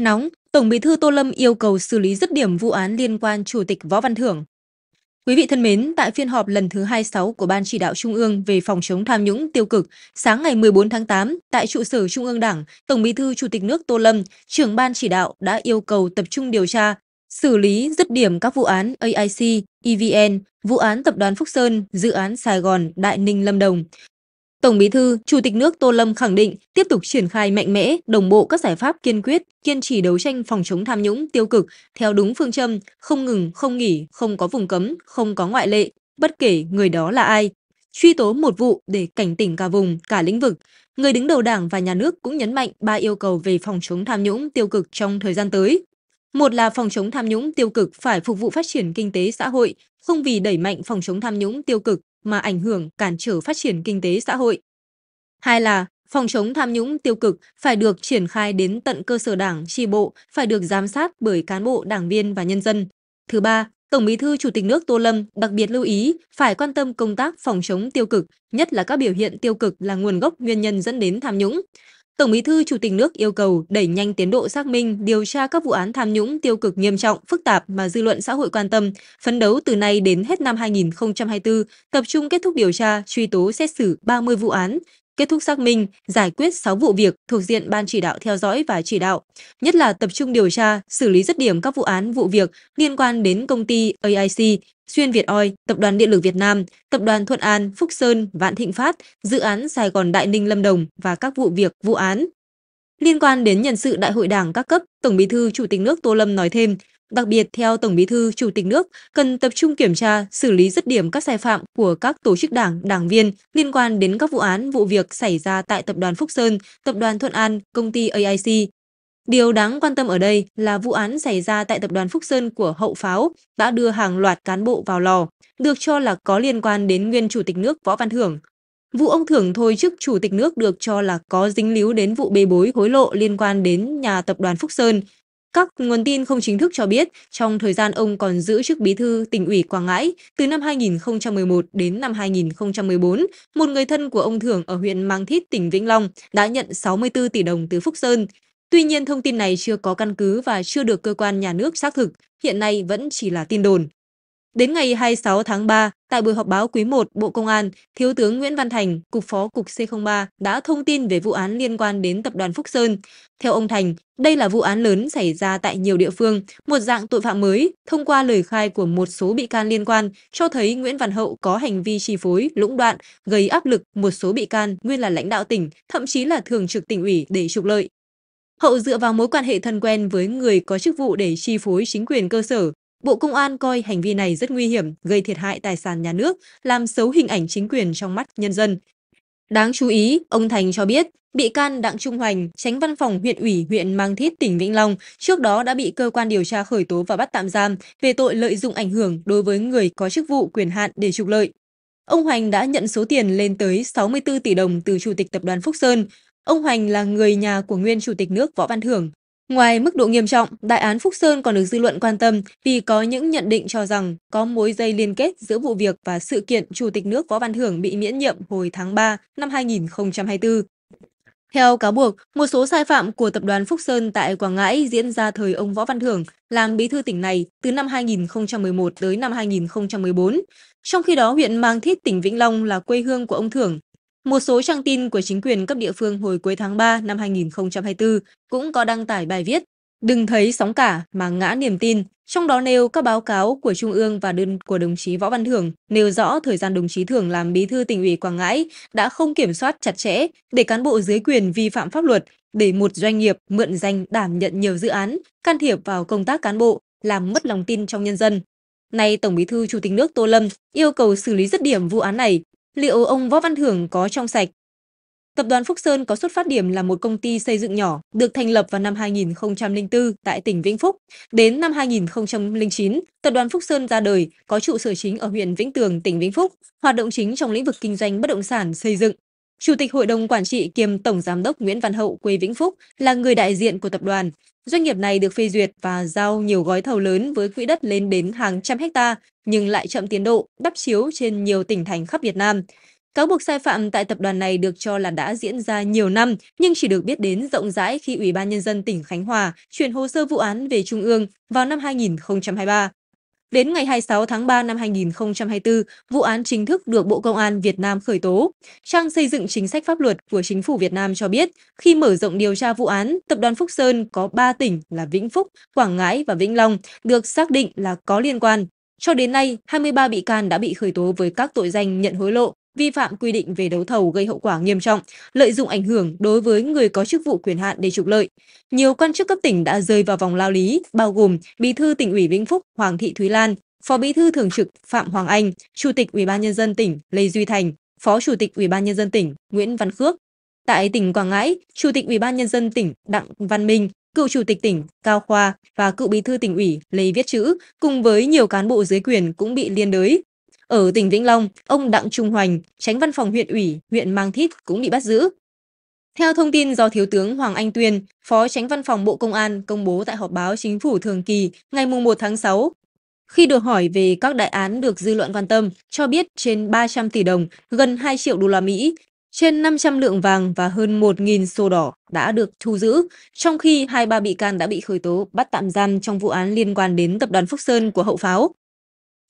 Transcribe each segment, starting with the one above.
Nóng, Tổng Bí thư Tô Lâm yêu cầu xử lý dứt điểm vụ án liên quan Chủ tịch Võ Văn Thưởng. Quý vị thân mến, tại phiên họp lần thứ 26 của Ban chỉ đạo Trung ương về phòng chống tham nhũng tiêu cực, sáng ngày 14 tháng 8, tại trụ sở Trung ương Đảng, Tổng Bí thư Chủ tịch nước Tô Lâm, trưởng ban chỉ đạo đã yêu cầu tập trung điều tra, xử lý dứt điểm các vụ án AIC, EVN, vụ án Tập đoàn Phúc Sơn, dự án Sài Gòn, Đại Ninh Lâm Đồng, Tổng Bí thư, Chủ tịch nước Tô Lâm khẳng định tiếp tục triển khai mạnh mẽ, đồng bộ các giải pháp kiên quyết, kiên trì đấu tranh phòng chống tham nhũng tiêu cực theo đúng phương châm không ngừng, không nghỉ, không có vùng cấm, không có ngoại lệ, bất kể người đó là ai. Truy tố một vụ để cảnh tỉnh cả vùng, cả lĩnh vực. Người đứng đầu Đảng và nhà nước cũng nhấn mạnh ba yêu cầu về phòng chống tham nhũng tiêu cực trong thời gian tới. Một là phòng chống tham nhũng tiêu cực phải phục vụ phát triển kinh tế xã hội, không vì đẩy mạnh phòng chống tham nhũng tiêu cực mà ảnh hưởng cản trở phát triển kinh tế xã hội. Hai là phòng chống tham nhũng tiêu cực phải được triển khai đến tận cơ sở đảng, tri bộ, phải được giám sát bởi cán bộ, đảng viên và nhân dân. Thứ ba, Tổng Bí thư Chủ tịch nước Tô Lâm đặc biệt lưu ý phải quan tâm công tác phòng chống tiêu cực, nhất là các biểu hiện tiêu cực là nguồn gốc nguyên nhân dẫn đến tham nhũng. Tổng Bí thư Chủ tịch nước yêu cầu đẩy nhanh tiến độ xác minh, điều tra các vụ án tham nhũng tiêu cực nghiêm trọng, phức tạp mà dư luận xã hội quan tâm, phấn đấu từ nay đến hết năm 2024, tập trung kết thúc điều tra, truy tố xét xử 30 vụ án, kết thúc xác minh, giải quyết 6 vụ việc thuộc diện ban chỉ đạo theo dõi và chỉ đạo, nhất là tập trung điều tra, xử lý dứt điểm các vụ án vụ việc liên quan đến công ty AIC, Xuyên Việt Oi, Tập đoàn Điện lực Việt Nam, Tập đoàn Thuận An, Phúc Sơn, Vạn Thịnh Phát, dự án Sài Gòn Đại Ninh Lâm Đồng và các vụ việc, vụ án. Liên quan đến nhân sự đại hội đảng các cấp, Tổng Bí thư Chủ tịch nước Tô Lâm nói thêm, Đặc biệt, theo Tổng Bí thư, Chủ tịch nước cần tập trung kiểm tra, xử lý rứt điểm các sai phạm của các tổ chức đảng, đảng viên liên quan đến các vụ án, vụ việc xảy ra tại Tập đoàn Phúc Sơn, Tập đoàn Thuận An, công ty AIC. Điều đáng quan tâm ở đây là vụ án xảy ra tại Tập đoàn Phúc Sơn của Hậu Pháo đã đưa hàng loạt cán bộ vào lò, được cho là có liên quan đến nguyên Chủ tịch nước Võ Văn Thưởng, Vụ ông Thưởng thôi chức chủ tịch nước được cho là có dính líu đến vụ bê bối hối lộ liên quan đến nhà tập đoàn Phúc Sơn, các nguồn tin không chính thức cho biết, trong thời gian ông còn giữ chức bí thư tỉnh ủy Quảng Ngãi, từ năm 2011 đến năm 2014, một người thân của ông Thưởng ở huyện Mang Thít, tỉnh Vĩnh Long đã nhận 64 tỷ đồng từ Phúc Sơn. Tuy nhiên, thông tin này chưa có căn cứ và chưa được cơ quan nhà nước xác thực, hiện nay vẫn chỉ là tin đồn. Đến ngày 26 tháng 3, tại buổi họp báo quý 1 Bộ Công an, Thiếu tướng Nguyễn Văn Thành, Cục Phó Cục C03 đã thông tin về vụ án liên quan đến Tập đoàn Phúc Sơn. Theo ông Thành, đây là vụ án lớn xảy ra tại nhiều địa phương, một dạng tội phạm mới. Thông qua lời khai của một số bị can liên quan, cho thấy Nguyễn Văn Hậu có hành vi chi phối, lũng đoạn, gây áp lực một số bị can nguyên là lãnh đạo tỉnh, thậm chí là thường trực tỉnh ủy để trục lợi. Hậu dựa vào mối quan hệ thân quen với người có chức vụ để chi phối chính quyền cơ sở, Bộ Công an coi hành vi này rất nguy hiểm, gây thiệt hại tài sản nhà nước, làm xấu hình ảnh chính quyền trong mắt nhân dân. Đáng chú ý, ông Thành cho biết, bị can Đặng Trung Hoành, tránh văn phòng huyện ủy huyện Mang Thít, tỉnh Vĩnh Long, trước đó đã bị cơ quan điều tra khởi tố và bắt tạm giam về tội lợi dụng ảnh hưởng đối với người có chức vụ quyền hạn để trục lợi. Ông Hoành đã nhận số tiền lên tới 64 tỷ đồng từ Chủ tịch Tập đoàn Phúc Sơn. Ông Hoành là người nhà của nguyên Chủ tịch nước Võ Văn Thưởng. Ngoài mức độ nghiêm trọng, đại án Phúc Sơn còn được dư luận quan tâm vì có những nhận định cho rằng có mối dây liên kết giữa vụ việc và sự kiện Chủ tịch nước Võ Văn Thưởng bị miễn nhiệm hồi tháng 3 năm 2024. Theo cáo buộc, một số sai phạm của tập đoàn Phúc Sơn tại Quảng Ngãi diễn ra thời ông Võ Văn Thưởng làm bí thư tỉnh này từ năm 2011 tới năm 2014. Trong khi đó, huyện Mang Thít, tỉnh Vĩnh Long là quê hương của ông Thưởng một số trang tin của chính quyền cấp địa phương hồi cuối tháng 3 năm 2024 cũng có đăng tải bài viết Đừng thấy sóng cả mà ngã niềm tin, trong đó nêu các báo cáo của Trung ương và đơn của đồng chí Võ Văn Thưởng, nêu rõ thời gian đồng chí Thưởng làm bí thư tỉnh ủy Quảng Ngãi đã không kiểm soát chặt chẽ để cán bộ dưới quyền vi phạm pháp luật, để một doanh nghiệp mượn danh đảm nhận nhiều dự án, can thiệp vào công tác cán bộ, làm mất lòng tin trong nhân dân. Nay Tổng Bí thư Chủ tịch nước Tô Lâm yêu cầu xử lý dứt điểm vụ án này, liệu ông Võ Văn Thưởng có trong sạch? Tập đoàn Phúc Sơn có xuất phát điểm là một công ty xây dựng nhỏ được thành lập vào năm 2004 tại tỉnh Vĩnh Phúc. Đến năm 2009, Tập đoàn Phúc Sơn ra đời, có trụ sở chính ở huyện Vĩnh Tường, tỉnh Vĩnh Phúc, hoạt động chính trong lĩnh vực kinh doanh bất động sản xây dựng. Chủ tịch Hội đồng Quản trị kiêm Tổng Giám đốc Nguyễn Văn Hậu quê Vĩnh Phúc là người đại diện của tập đoàn. Doanh nghiệp này được phê duyệt và giao nhiều gói thầu lớn với quỹ đất lên đến hàng trăm hecta nhưng lại chậm tiến độ, đắp chiếu trên nhiều tỉnh thành khắp Việt Nam. Cáo buộc sai phạm tại tập đoàn này được cho là đã diễn ra nhiều năm nhưng chỉ được biết đến rộng rãi khi Ủy ban Nhân dân tỉnh Khánh Hòa chuyển hồ sơ vụ án về Trung ương vào năm 2023. Đến ngày 26 tháng 3 năm 2024, vụ án chính thức được Bộ Công an Việt Nam khởi tố. Trang xây dựng chính sách pháp luật của chính phủ Việt Nam cho biết, khi mở rộng điều tra vụ án, Tập đoàn Phúc Sơn có 3 tỉnh là Vĩnh Phúc, Quảng Ngãi và Vĩnh Long được xác định là có liên quan. Cho đến nay, 23 bị can đã bị khởi tố với các tội danh nhận hối lộ, vi phạm quy định về đấu thầu gây hậu quả nghiêm trọng, lợi dụng ảnh hưởng đối với người có chức vụ quyền hạn để trục lợi. Nhiều quan chức cấp tỉnh đã rơi vào vòng lao lý, bao gồm Bí thư tỉnh ủy Vĩnh Phúc Hoàng Thị Thúy Lan, Phó Bí thư thường trực Phạm Hoàng Anh, Chủ tịch Ủy ban nhân dân tỉnh Lê Duy Thành, Phó Chủ tịch Ủy ban nhân dân tỉnh Nguyễn Văn Khước. Tại tỉnh Quảng Ngãi, Chủ tịch Ủy ban nhân dân tỉnh Đặng Văn Minh, cựu chủ tịch tỉnh Cao Khoa và cựu bí thư tỉnh ủy Lê Viết Chữ cùng với nhiều cán bộ dưới quyền cũng bị liên đới ở tỉnh Vĩnh Long, ông Đặng Trung Hoành, tránh văn phòng huyện ủy, huyện Mang Thít cũng bị bắt giữ. Theo thông tin do Thiếu tướng Hoàng Anh Tuyên, Phó Tránh Văn phòng Bộ Công an công bố tại họp báo chính phủ thường kỳ ngày 1 tháng 6, khi được hỏi về các đại án được dư luận quan tâm, cho biết trên 300 tỷ đồng, gần 2 triệu đô la Mỹ, trên 500 lượng vàng và hơn 1.000 sô đỏ đã được thu giữ, trong khi 23 bị can đã bị khởi tố bắt tạm giam trong vụ án liên quan đến tập đoàn Phúc Sơn của hậu pháo.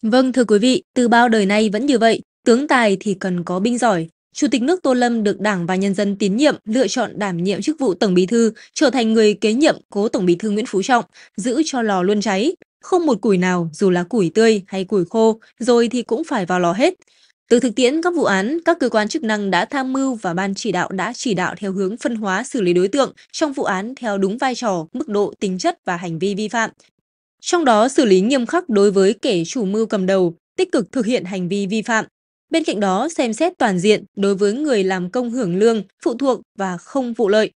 Vâng thưa quý vị, từ bao đời nay vẫn như vậy, tướng tài thì cần có binh giỏi. Chủ tịch nước Tô Lâm được Đảng và Nhân dân tín nhiệm lựa chọn đảm nhiệm chức vụ Tổng Bí thư, trở thành người kế nhiệm cố Tổng Bí thư Nguyễn Phú Trọng, giữ cho lò luôn cháy. Không một củi nào, dù là củi tươi hay củi khô, rồi thì cũng phải vào lò hết. Từ thực tiễn các vụ án, các cơ quan chức năng đã tham mưu và ban chỉ đạo đã chỉ đạo theo hướng phân hóa xử lý đối tượng trong vụ án theo đúng vai trò, mức độ, tính chất và hành vi vi phạm, trong đó xử lý nghiêm khắc đối với kẻ chủ mưu cầm đầu, tích cực thực hiện hành vi vi phạm. Bên cạnh đó, xem xét toàn diện đối với người làm công hưởng lương, phụ thuộc và không vụ lợi.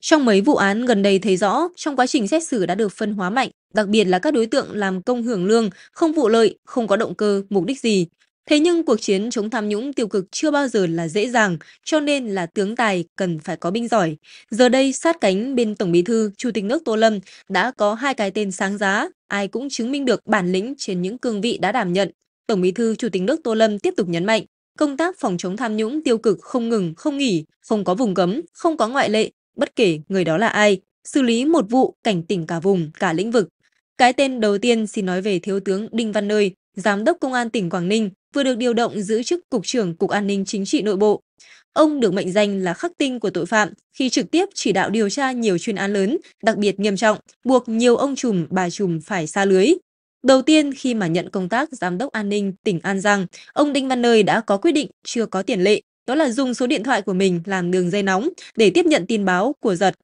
Trong mấy vụ án gần đây thấy rõ, trong quá trình xét xử đã được phân hóa mạnh, đặc biệt là các đối tượng làm công hưởng lương, không vụ lợi, không có động cơ, mục đích gì, Thế nhưng cuộc chiến chống tham nhũng tiêu cực chưa bao giờ là dễ dàng, cho nên là tướng tài cần phải có binh giỏi. Giờ đây, sát cánh bên Tổng Bí thư, Chủ tịch nước Tô Lâm đã có hai cái tên sáng giá, ai cũng chứng minh được bản lĩnh trên những cương vị đã đảm nhận. Tổng Bí thư, Chủ tịch nước Tô Lâm tiếp tục nhấn mạnh, công tác phòng chống tham nhũng tiêu cực không ngừng, không nghỉ, không có vùng cấm, không có ngoại lệ, bất kể người đó là ai, xử lý một vụ cảnh tỉnh cả vùng, cả lĩnh vực. Cái tên đầu tiên xin nói về Thiếu tướng Đinh Văn Nơi, Giám đốc Công an tỉnh Quảng Ninh, vừa được điều động giữ chức Cục trưởng Cục An ninh Chính trị Nội bộ. Ông được mệnh danh là khắc tinh của tội phạm khi trực tiếp chỉ đạo điều tra nhiều chuyên án lớn, đặc biệt nghiêm trọng, buộc nhiều ông trùm, bà trùm phải xa lưới. Đầu tiên khi mà nhận công tác Giám đốc An ninh tỉnh An Giang, ông Đinh Văn Nơi đã có quyết định chưa có tiền lệ, đó là dùng số điện thoại của mình làm đường dây nóng để tiếp nhận tin báo của giật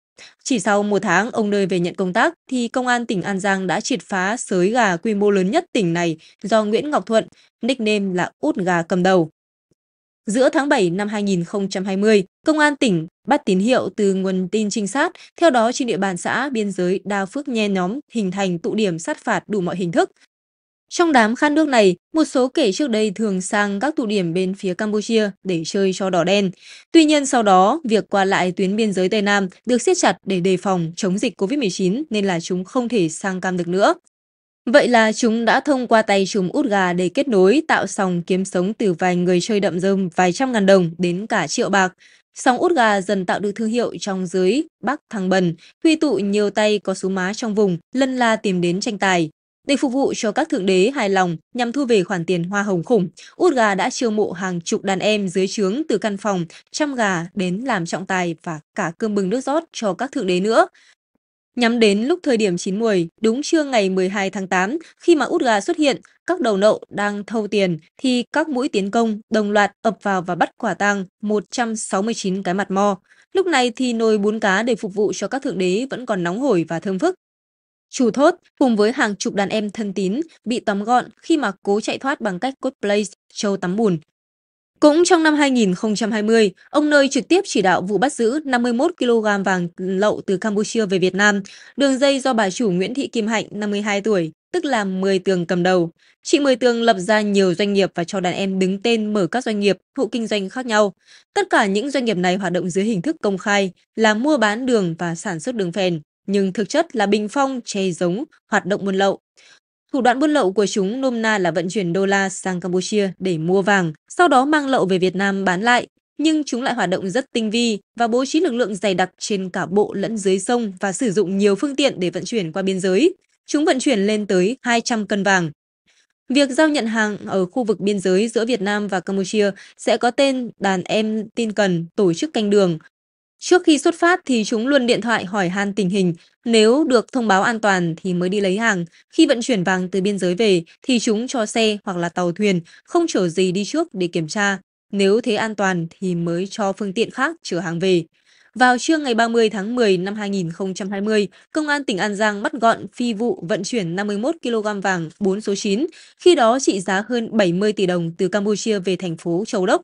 chỉ sau một tháng ông nơi về nhận công tác thì công an tỉnh An Giang đã triệt phá sới gà quy mô lớn nhất tỉnh này do Nguyễn Ngọc Thuận, nickname là Út Gà cầm đầu. Giữa tháng 7 năm 2020, Công an tỉnh bắt tín hiệu từ nguồn tin trinh sát, theo đó trên địa bàn xã biên giới Đa Phước Nhe nhóm hình thành tụ điểm sát phạt đủ mọi hình thức, trong đám khát nước này, một số kể trước đây thường sang các tụ điểm bên phía Campuchia để chơi cho đỏ đen. Tuy nhiên sau đó, việc qua lại tuyến biên giới Tây Nam được siết chặt để đề phòng chống dịch COVID-19 nên là chúng không thể sang cam được nữa. Vậy là chúng đã thông qua tay chùm út gà để kết nối, tạo sòng kiếm sống từ vài người chơi đậm rơm vài trăm ngàn đồng đến cả triệu bạc. Sòng út gà dần tạo được thương hiệu trong giới Bắc Thăng Bần, huy tụ nhiều tay có số má trong vùng, lân la tìm đến tranh tài. Để phục vụ cho các thượng đế hài lòng nhằm thu về khoản tiền hoa hồng khủng, Út Gà đã chiêu mộ hàng chục đàn em dưới trướng từ căn phòng chăm gà đến làm trọng tài và cả cơm bừng nước rót cho các thượng đế nữa. Nhắm đến lúc thời điểm chín muồi, đúng trưa ngày 12 tháng 8, khi mà út gà xuất hiện, các đầu nậu đang thâu tiền thì các mũi tiến công đồng loạt ập vào và bắt quả tang 169 cái mặt mo. Lúc này thì nồi bún cá để phục vụ cho các thượng đế vẫn còn nóng hổi và thơm phức. Chủ thốt cùng với hàng chục đàn em thân tín bị tóm gọn khi mà cố chạy thoát bằng cách cosplay châu tắm bùn. Cũng trong năm 2020, ông Nơi trực tiếp chỉ đạo vụ bắt giữ 51 kg vàng lậu từ Campuchia về Việt Nam, đường dây do bà chủ Nguyễn Thị Kim Hạnh, 52 tuổi, tức là 10 tường cầm đầu. Chị 10 tường lập ra nhiều doanh nghiệp và cho đàn em đứng tên mở các doanh nghiệp, hộ kinh doanh khác nhau. Tất cả những doanh nghiệp này hoạt động dưới hình thức công khai là mua bán đường và sản xuất đường phèn nhưng thực chất là bình phong, che giống, hoạt động buôn lậu. Thủ đoạn buôn lậu của chúng nôm na là vận chuyển đô la sang Campuchia để mua vàng, sau đó mang lậu về Việt Nam bán lại. Nhưng chúng lại hoạt động rất tinh vi và bố trí lực lượng dày đặc trên cả bộ lẫn dưới sông và sử dụng nhiều phương tiện để vận chuyển qua biên giới. Chúng vận chuyển lên tới 200 cân vàng. Việc giao nhận hàng ở khu vực biên giới giữa Việt Nam và Campuchia sẽ có tên đàn em tin cần tổ chức canh đường Trước khi xuất phát thì chúng luôn điện thoại hỏi han tình hình, nếu được thông báo an toàn thì mới đi lấy hàng. Khi vận chuyển vàng từ biên giới về thì chúng cho xe hoặc là tàu thuyền, không chở gì đi trước để kiểm tra. Nếu thế an toàn thì mới cho phương tiện khác chở hàng về. Vào trưa ngày 30 tháng 10 năm 2020, Công an tỉnh An Giang bắt gọn phi vụ vận chuyển 51 kg vàng 4 số 9, khi đó trị giá hơn 70 tỷ đồng từ Campuchia về thành phố Châu Đốc.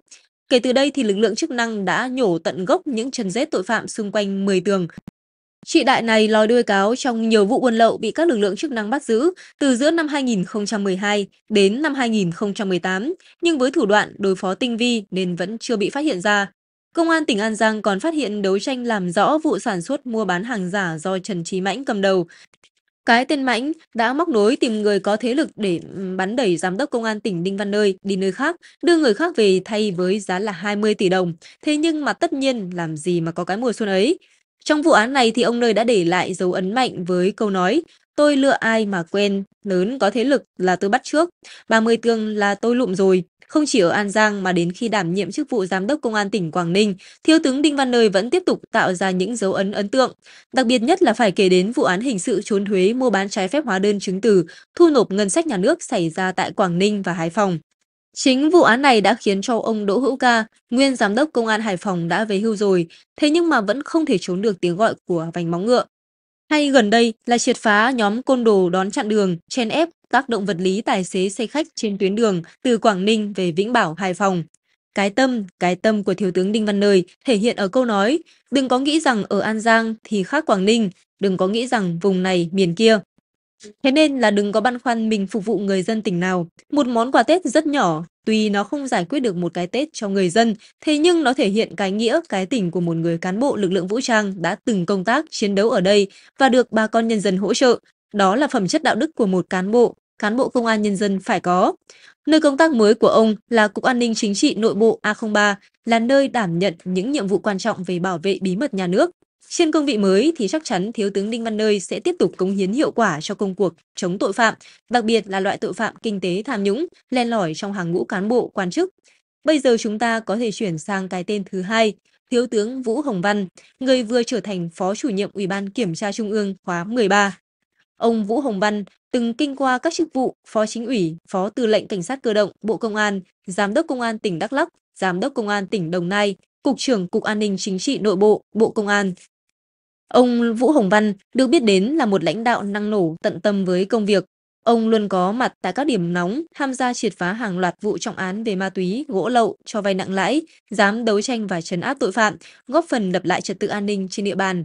Kể từ đây thì lực lượng chức năng đã nhổ tận gốc những chân rết tội phạm xung quanh 10 tường. Chị Đại này lòi đuôi cáo trong nhiều vụ buôn lậu bị các lực lượng chức năng bắt giữ từ giữa năm 2012 đến năm 2018, nhưng với thủ đoạn đối phó tinh vi nên vẫn chưa bị phát hiện ra. Công an tỉnh An Giang còn phát hiện đấu tranh làm rõ vụ sản xuất mua bán hàng giả do Trần Trí Mãnh cầm đầu. Cái tên Mãnh đã móc nối tìm người có thế lực để ừ, bắn đẩy giám đốc công an tỉnh Đinh Văn Nơi đi nơi khác, đưa người khác về thay với giá là 20 tỷ đồng. Thế nhưng mà tất nhiên làm gì mà có cái mùa xuân ấy. Trong vụ án này thì ông Nơi đã để lại dấu ấn mạnh với câu nói Tôi lựa ai mà quen, lớn có thế lực là tôi bắt trước, 30 tương là tôi lụm rồi, không chỉ ở An Giang mà đến khi đảm nhiệm chức vụ giám đốc công an tỉnh Quảng Ninh, thiếu tướng Đinh Văn Nơi vẫn tiếp tục tạo ra những dấu ấn ấn tượng. Đặc biệt nhất là phải kể đến vụ án hình sự trốn thuế mua bán trái phép hóa đơn chứng từ, thu nộp ngân sách nhà nước xảy ra tại Quảng Ninh và Hải Phòng. Chính vụ án này đã khiến cho ông Đỗ Hữu Ca, nguyên giám đốc công an Hải Phòng đã về hưu rồi, thế nhưng mà vẫn không thể trốn được tiếng gọi của vành móng ngựa. Hay gần đây là triệt phá nhóm côn đồ đón chặn đường, chen ép tác động vật lý tài xế xe khách trên tuyến đường từ Quảng Ninh về Vĩnh Bảo, Hải Phòng. Cái tâm, cái tâm của Thiếu tướng Đinh Văn Nơi thể hiện ở câu nói đừng có nghĩ rằng ở An Giang thì khác Quảng Ninh, đừng có nghĩ rằng vùng này miền kia. Thế nên là đừng có băn khoăn mình phục vụ người dân tỉnh nào. Một món quà Tết rất nhỏ, tuy nó không giải quyết được một cái Tết cho người dân, thế nhưng nó thể hiện cái nghĩa, cái tình của một người cán bộ lực lượng vũ trang đã từng công tác, chiến đấu ở đây và được bà con nhân dân hỗ trợ. Đó là phẩm chất đạo đức của một cán bộ, cán bộ công an nhân dân phải có. Nơi công tác mới của ông là Cục An ninh Chính trị Nội bộ A03, là nơi đảm nhận những nhiệm vụ quan trọng về bảo vệ bí mật nhà nước, trên cương vị mới thì chắc chắn Thiếu tướng Đinh Văn Nơi sẽ tiếp tục cống hiến hiệu quả cho công cuộc chống tội phạm, đặc biệt là loại tội phạm kinh tế tham nhũng, len lỏi trong hàng ngũ cán bộ quan chức. Bây giờ chúng ta có thể chuyển sang cái tên thứ hai, Thiếu tướng Vũ Hồng Văn, người vừa trở thành Phó chủ nhiệm Ủy ban Kiểm tra Trung ương khóa 13. Ông Vũ Hồng Văn từng kinh qua các chức vụ Phó Chính ủy, Phó Tư lệnh Cảnh sát Cơ động, Bộ Công an, Giám đốc Công an tỉnh Đắk Lắk, Giám đốc Công an tỉnh Đồng Nai, Cục trưởng Cục An ninh Chính trị Nội bộ, Bộ Công an. Ông Vũ Hồng Văn được biết đến là một lãnh đạo năng nổ tận tâm với công việc. Ông luôn có mặt tại các điểm nóng, tham gia triệt phá hàng loạt vụ trọng án về ma túy, gỗ lậu, cho vay nặng lãi, dám đấu tranh và chấn áp tội phạm, góp phần đập lại trật tự an ninh trên địa bàn.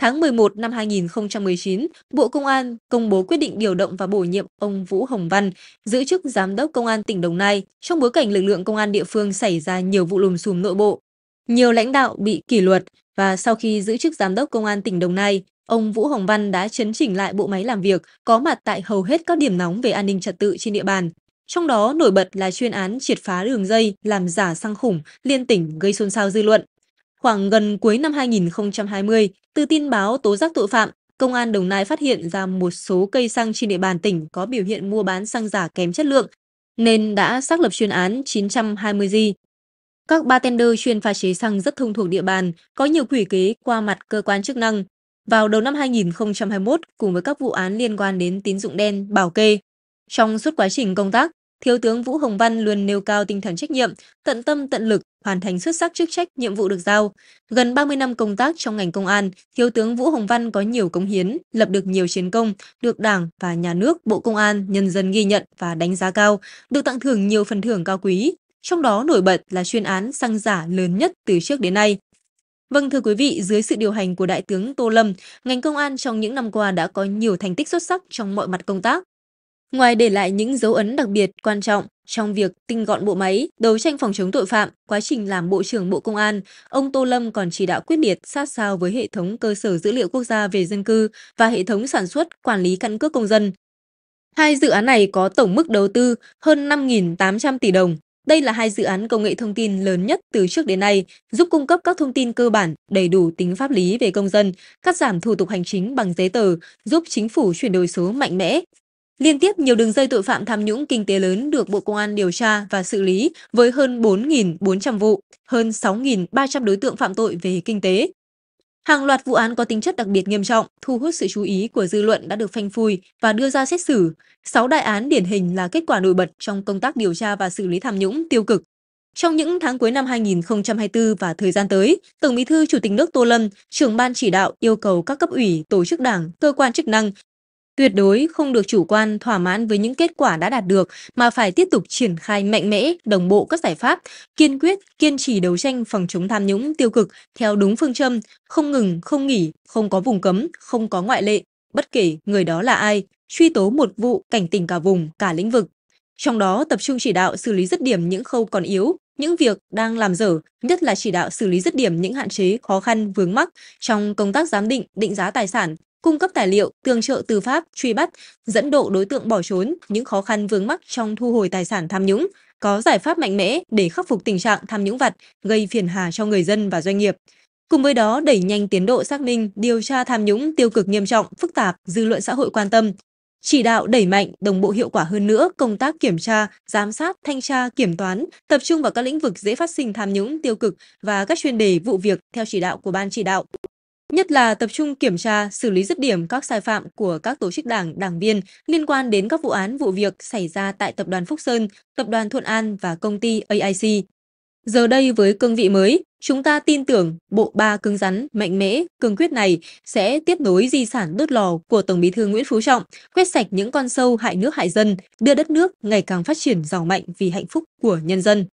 Tháng 11 năm 2019, Bộ Công an công bố quyết định điều động và bổ nhiệm ông Vũ Hồng Văn giữ chức Giám đốc Công an tỉnh Đồng Nai trong bối cảnh lực lượng công an địa phương xảy ra nhiều vụ lùm xùm nội bộ, nhiều lãnh đạo bị kỷ luật và sau khi giữ chức giám đốc công an tỉnh Đồng Nai, ông Vũ Hồng Văn đã chấn chỉnh lại bộ máy làm việc, có mặt tại hầu hết các điểm nóng về an ninh trật tự trên địa bàn. Trong đó nổi bật là chuyên án triệt phá đường dây làm giả xăng khủng liên tỉnh gây xôn xao dư luận. Khoảng gần cuối năm 2020, từ tin báo tố giác tội phạm, Công an Đồng Nai phát hiện ra một số cây xăng trên địa bàn tỉnh có biểu hiện mua bán xăng giả kém chất lượng, nên đã xác lập chuyên án 920G các bartender chuyên pha chế xăng rất thông thuộc địa bàn, có nhiều quỷ kế qua mặt cơ quan chức năng. Vào đầu năm 2021, cùng với các vụ án liên quan đến tín dụng đen, bảo kê. Trong suốt quá trình công tác, Thiếu tướng Vũ Hồng Văn luôn nêu cao tinh thần trách nhiệm, tận tâm tận lực, hoàn thành xuất sắc chức trách nhiệm vụ được giao. Gần 30 năm công tác trong ngành công an, Thiếu tướng Vũ Hồng Văn có nhiều cống hiến, lập được nhiều chiến công, được Đảng và Nhà nước, Bộ Công an, nhân dân ghi nhận và đánh giá cao, được tặng thưởng nhiều phần thưởng cao quý, trong đó nổi bật là chuyên án xăng giả lớn nhất từ trước đến nay. Vâng thưa quý vị, dưới sự điều hành của Đại tướng Tô Lâm, ngành công an trong những năm qua đã có nhiều thành tích xuất sắc trong mọi mặt công tác. Ngoài để lại những dấu ấn đặc biệt quan trọng trong việc tinh gọn bộ máy, đấu tranh phòng chống tội phạm, quá trình làm Bộ trưởng Bộ Công an, ông Tô Lâm còn chỉ đạo quyết liệt sát sao với hệ thống cơ sở dữ liệu quốc gia về dân cư và hệ thống sản xuất, quản lý căn cước công dân. Hai dự án này có tổng mức đầu tư hơn 5.800 tỷ đồng, đây là hai dự án công nghệ thông tin lớn nhất từ trước đến nay, giúp cung cấp các thông tin cơ bản, đầy đủ tính pháp lý về công dân, cắt giảm thủ tục hành chính bằng giấy tờ, giúp chính phủ chuyển đổi số mạnh mẽ. Liên tiếp nhiều đường dây tội phạm tham nhũng kinh tế lớn được Bộ Công an điều tra và xử lý với hơn 4.400 vụ, hơn 6.300 đối tượng phạm tội về kinh tế, Hàng loạt vụ án có tính chất đặc biệt nghiêm trọng, thu hút sự chú ý của dư luận đã được phanh phui và đưa ra xét xử. Sáu đại án điển hình là kết quả nổi bật trong công tác điều tra và xử lý tham nhũng tiêu cực. Trong những tháng cuối năm 2024 và thời gian tới, Tổng Bí thư Chủ tịch nước Tô Lâm, trưởng ban chỉ đạo yêu cầu các cấp ủy, tổ chức đảng, cơ quan chức năng Tuyệt đối không được chủ quan, thỏa mãn với những kết quả đã đạt được mà phải tiếp tục triển khai mạnh mẽ, đồng bộ các giải pháp, kiên quyết, kiên trì đấu tranh phòng chống tham nhũng tiêu cực theo đúng phương châm không ngừng, không nghỉ, không có vùng cấm, không có ngoại lệ, bất kể người đó là ai, truy tố một vụ, cảnh tỉnh cả vùng, cả lĩnh vực. Trong đó tập trung chỉ đạo xử lý rứt điểm những khâu còn yếu, những việc đang làm dở, nhất là chỉ đạo xử lý rứt điểm những hạn chế, khó khăn, vướng mắc trong công tác giám định, định giá tài sản, cung cấp tài liệu, tương trợ tư pháp, truy bắt, dẫn độ đối tượng bỏ trốn, những khó khăn vướng mắc trong thu hồi tài sản tham nhũng, có giải pháp mạnh mẽ để khắc phục tình trạng tham nhũng vặt gây phiền hà cho người dân và doanh nghiệp. Cùng với đó, đẩy nhanh tiến độ xác minh, điều tra tham nhũng tiêu cực nghiêm trọng, phức tạp, dư luận xã hội quan tâm, chỉ đạo đẩy mạnh đồng bộ hiệu quả hơn nữa công tác kiểm tra, giám sát, thanh tra, kiểm toán, tập trung vào các lĩnh vực dễ phát sinh tham nhũng tiêu cực và các chuyên đề vụ việc theo chỉ đạo của ban chỉ đạo nhất là tập trung kiểm tra, xử lý dứt điểm các sai phạm của các tổ chức đảng, đảng viên liên quan đến các vụ án vụ việc xảy ra tại Tập đoàn Phúc Sơn, Tập đoàn Thuận An và công ty AIC. Giờ đây với cương vị mới, chúng ta tin tưởng bộ ba cứng rắn, mạnh mẽ, cương quyết này sẽ tiếp nối di sản đốt lò của Tổng bí thư Nguyễn Phú Trọng, quét sạch những con sâu hại nước hại dân, đưa đất nước ngày càng phát triển giàu mạnh vì hạnh phúc của nhân dân.